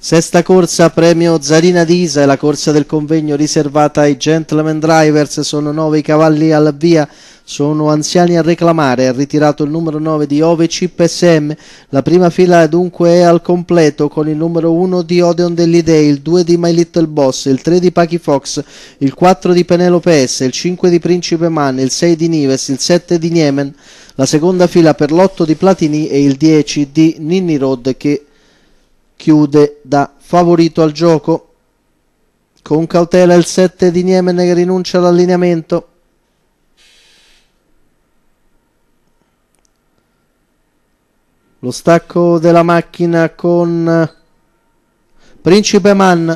Sesta corsa premio Zarina Disa è la corsa del convegno riservata ai gentleman drivers, sono nove i cavalli alla via, sono anziani a reclamare, ha ritirato il numero 9 di Ove Chip SM, la prima fila dunque è al completo con il numero 1 di Odeon dell'Idea, il 2 di My Little Boss, il 3 di Pachi Fox, il 4 di Penelope S, il 5 di Principe Man, il 6 di Nives, il 7 di Niemen, la seconda fila per l'8 di Platini e il 10 di Ninni Road che chiude da favorito al gioco. Con cautela il 7 di Niemen che rinuncia all'allineamento. Lo stacco della macchina con Principe Mann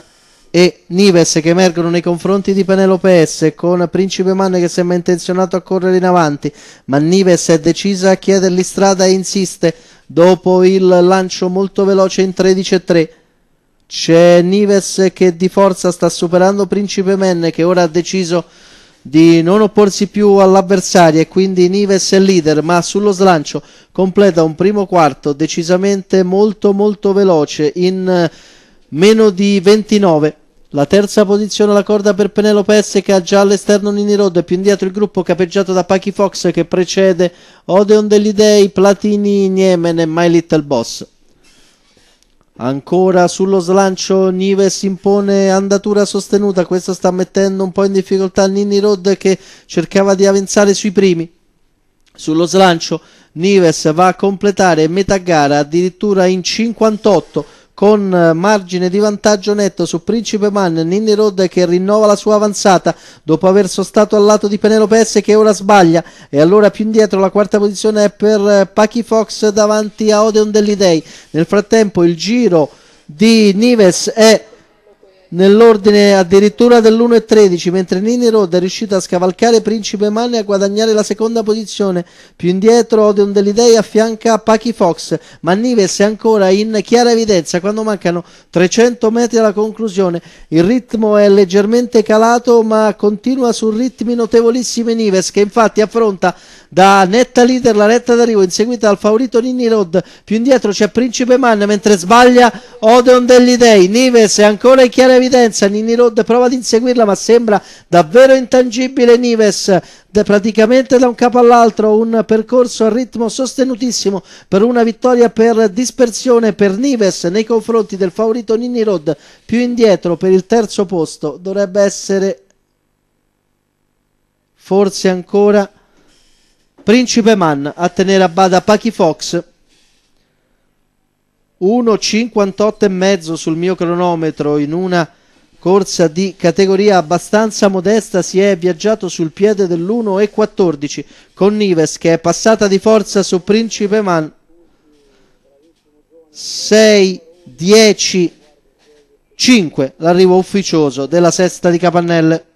e Nives che emergono nei confronti di Penelope S con Principe Mann che sembra intenzionato a correre in avanti ma Nives è decisa a chiedergli strada e insiste dopo il lancio molto veloce in 13-3. C'è Nives che di forza sta superando Principe Menne che ora ha deciso di non opporsi più all'avversario e quindi Nives è leader ma sullo slancio completa un primo quarto decisamente molto molto veloce in meno di 29 la terza posizione la corda per Penelope S che ha già all'esterno Nini Road, più indietro il gruppo capeggiato da Pachi Fox che precede Odeon degli Dei, Platini, Niemen e My Little Boss. Ancora sullo slancio Nives impone andatura sostenuta, questo sta mettendo un po' in difficoltà Nini Road che cercava di avanzare sui primi. Sullo slancio Nives va a completare metà gara addirittura in 58 con eh, margine di vantaggio netto su Principe Man, Ninni Rodda che rinnova la sua avanzata dopo aver sostato al lato di Penelope S che ora sbaglia e allora più indietro la quarta posizione è per eh, Pachi Fox davanti a Odeon Dell'Idei. Nel frattempo il giro di Nives è nell'ordine addirittura dell'1.13, mentre Nini Road è riuscito a scavalcare Principe Mane e a guadagnare la seconda posizione. Più indietro Odeon Delidei affianca Pachi Fox, ma Nives è ancora in chiara evidenza quando mancano 300 metri alla conclusione. Il ritmo è leggermente calato, ma continua su ritmi notevolissimi Nives, che infatti affronta da netta leader la retta d'arrivo, inseguita dal favorito Nini Road. Più indietro c'è Principe Mane, mentre sbaglia Odeon Delidei. Nives è ancora in chiara evidenza evidenza Nini Rod prova ad inseguirla ma sembra davvero intangibile Nives da praticamente da un capo all'altro un percorso a ritmo sostenutissimo per una vittoria per dispersione per Nives nei confronti del favorito Nini Rod più indietro per il terzo posto dovrebbe essere forse ancora Principe Mann a tenere a bada Pachi Fox 1.58 e mezzo sul mio cronometro in una corsa di categoria abbastanza modesta si è viaggiato sul piede dell'1.14 con Nives che è passata di forza su Principe Man 6 10 5 l'arrivo ufficioso della sesta di Capannelle